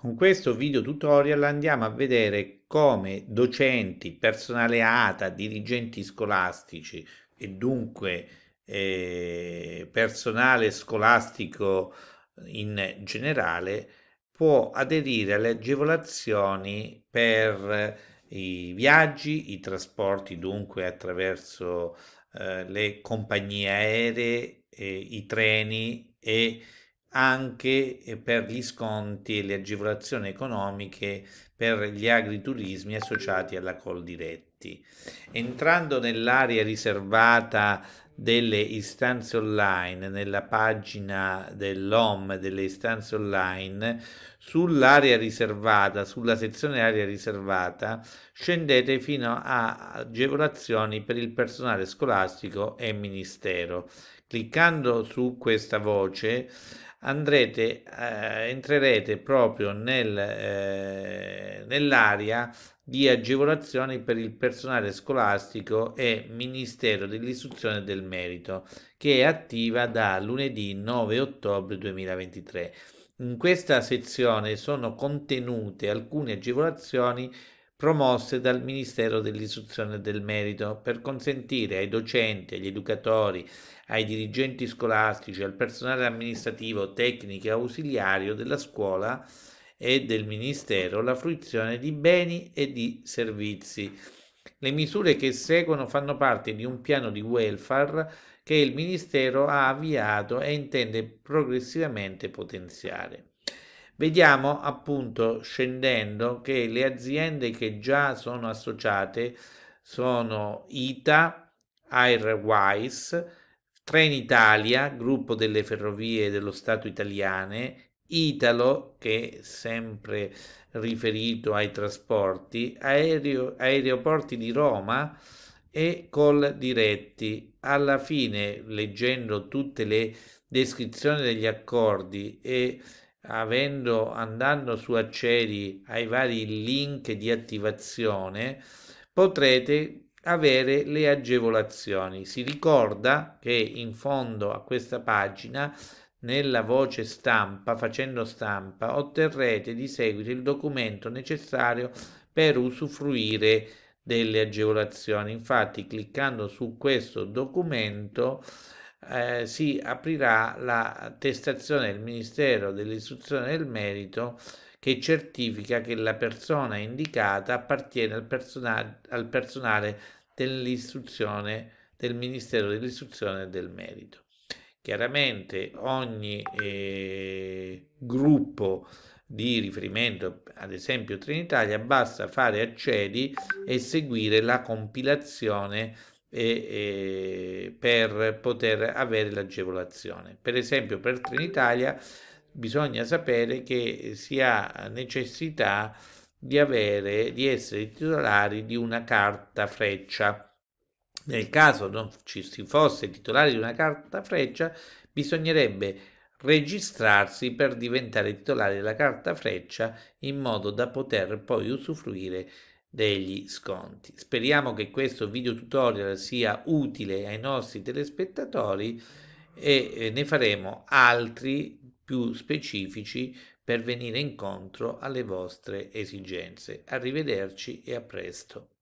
Con questo video tutorial andiamo a vedere come docenti, personale ATA, dirigenti scolastici e dunque eh, personale scolastico in generale può aderire alle agevolazioni per i viaggi, i trasporti dunque attraverso eh, le compagnie aeree, eh, i treni e anche eh, per gli sconti e le agevolazioni economiche per gli agriturismi associati alla Col Diretti. Entrando nell'area riservata delle istanze online, nella pagina dell'OM delle istanze online, sull'area riservata, sulla sezione area riservata, scendete fino a agevolazioni per il personale scolastico e ministero. Cliccando su questa voce andrete, eh, entrerete proprio nel, eh, nell'area di agevolazioni per il personale scolastico e Ministero dell'Istruzione del Merito, che è attiva da lunedì 9 ottobre 2023. In questa sezione sono contenute alcune agevolazioni promosse dal Ministero dell'Istruzione e del Merito per consentire ai docenti, agli educatori, ai dirigenti scolastici, al personale amministrativo, tecnico e ausiliario della scuola e del Ministero la fruizione di beni e di servizi. Le misure che seguono fanno parte di un piano di welfare che il Ministero ha avviato e intende progressivamente potenziare. Vediamo appunto scendendo che le aziende che già sono associate sono ITA, Airwise, Trenitalia, gruppo delle ferrovie dello Stato italiane, Italo, che è sempre riferito ai trasporti, aereo, aeroporti di Roma e col diretti. Alla fine, leggendo tutte le descrizioni degli accordi e avendo, andando su accedi ai vari link di attivazione, potrete avere le agevolazioni. Si ricorda che in fondo a questa pagina nella voce stampa, facendo stampa, otterrete di seguito il documento necessario per usufruire delle agevolazioni. Infatti, cliccando su questo documento eh, si aprirà la testazione del Ministero dell'Istruzione del Merito che certifica che la persona indicata appartiene al, persona- al personale dell'istruzione del Ministero dell'Istruzione del Merito. Chiaramente ogni eh, gruppo di riferimento, ad esempio Trinitalia, basta fare accedi e seguire la compilazione e, e per poter avere l'agevolazione. Per esempio per Trenitalia bisogna sapere che si ha necessità di, avere, di essere titolari di una carta freccia. Nel caso non ci si fosse titolari di una carta freccia, bisognerebbe registrarsi per diventare titolari della carta freccia in modo da poter poi usufruire degli sconti. Speriamo che questo video tutorial sia utile ai nostri telespettatori e eh, ne faremo altri più specifici per venire incontro alle vostre esigenze. Arrivederci e a presto.